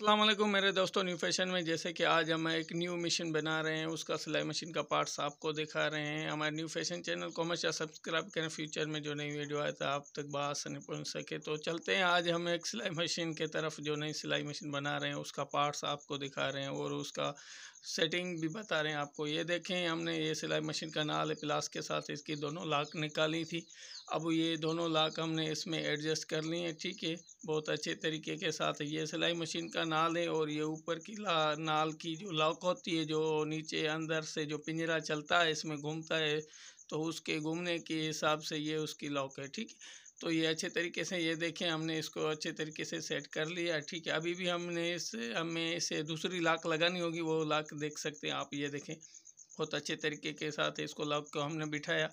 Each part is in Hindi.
अल्लाम मेरे दोस्तों न्यू फैशन में जैसे कि आज हम एक न्यू मशीन बना रहे हैं उसका सिलाई मशीन का पार्ट्स आपको दिखा रहे हैं हमारे न्यू फैशन चैनल को हमेशा सब्सक्राइब करें फ्यूचर में जो नई वीडियो आए तो आप तक बात नहीं पहुँच सके तो चलते हैं आज हम एक सिलाई मशीन के तरफ जो नई सिलाई मशीन बना रहे हैं उसका पार्ट्स आपको दिखा रहे हैं और उसका सेटिंग भी बता रहे हैं आपको ये देखें हमने ये सिलाई मशीन का नाल प्लास के साथ इसकी दोनों लाख निकाली थी अब ये दोनों लाख हमने इसमें एडजस्ट कर लिए हैं ठीक है बहुत अच्छे तरीके के साथ ये सिलाई मशीन का नाल है और ये ऊपर की ला नाल की जो लॉक होती है जो नीचे अंदर से जो पिंजरा चलता है इसमें घूमता है तो उसके घूमने के हिसाब से ये उसकी लॉक है ठीक है तो ये अच्छे तरीके से ये देखें हमने इसको अच्छे तरीके से सेट कर लिया ठीक है अभी भी हमने इस हमें इसे दूसरी लाख लगानी होगी वो लाख देख सकते हैं आप ये देखें बहुत अच्छे तरीके के साथ इसको लॉक को हमने बिठाया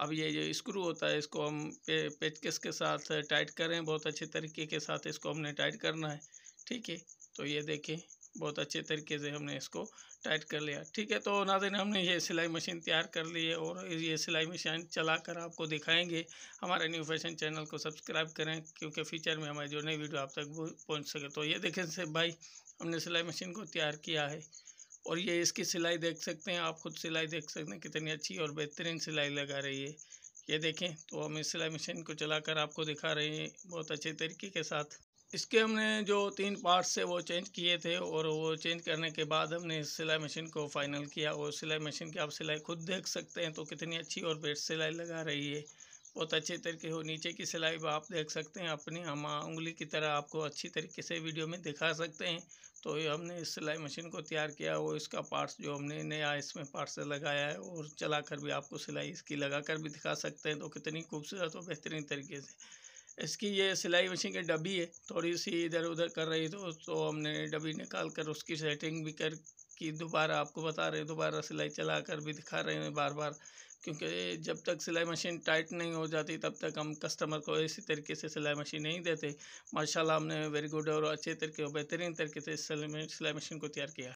अब ये जो स्क्रू होता है इसको हम पे पेचकस के साथ टाइट करें बहुत अच्छे तरीके के साथ इसको हमने टाइट करना है ठीक है तो ये देखें बहुत अच्छे तरीके से हमने इसको टाइट कर लिया ठीक है तो नाजिन हमने ये सिलाई मशीन तैयार कर ली है और ये सिलाई मशीन चला कर आपको दिखाएंगे हमारे न्यू फैशन चैनल को सब्सक्राइब करें क्योंकि फ्यूचर में हमारी जो नई वीडियो आप तक पहुंच सके तो ये देखें से भाई हमने सिलाई मशीन को तैयार किया है और ये इसकी सिलाई देख सकते हैं आप खुद सिलाई देख सकते हैं कितनी अच्छी और बेहतरीन सिलाई लगा रही है ये देखें तो हम इस सिलाई मशीन को चलाकर आपको दिखा रहे हैं बहुत अच्छे तरीके के साथ इसके हमने जो तीन पार्ट्स थे वो चेंज किए थे और वो चेंज करने के बाद हमने इस सिलाई मशीन को फाइनल किया और सिलाई मशीन की आप सिलाई खुद देख सकते हैं तो कितनी अच्छी और बेस्ट सिलाई लगा रही है बहुत अच्छे तरीके हो नीचे की सिलाई आप देख सकते हैं अपनी हम उंगली की तरह आपको अच्छी तरीके से वीडियो में दिखा सकते हैं तो ये हमने इस सिलाई मशीन को तैयार किया वो इसका पार्ट्स जो हमने नया इसमें पार्ट्स लगाया है और चला कर भी आपको सिलाई इसकी लगा कर भी दिखा सकते हैं तो कितनी खूबसूरत और बेहतरीन तरीके से इसकी ये सिलाई मशीन की डब्बी है थोड़ी सी इधर उधर कर रही तो, तो हमने डब्बी निकाल कर उसकी सेटिंग भी कर कि दोबारा आपको बता रहे हैं दोबारा सिलाई चला कर भी दिखा रहे हैं बार बार क्योंकि जब तक सिलाई मशीन टाइट नहीं हो जाती तब तक हम कस्टमर को इसी तरीके से सिलाई मशीन नहीं देते माशाल्लाह हमने वेरी गुड और अच्छे तरीके और बेहतरीन तरीके से सिलाई मशीन को तैयार किया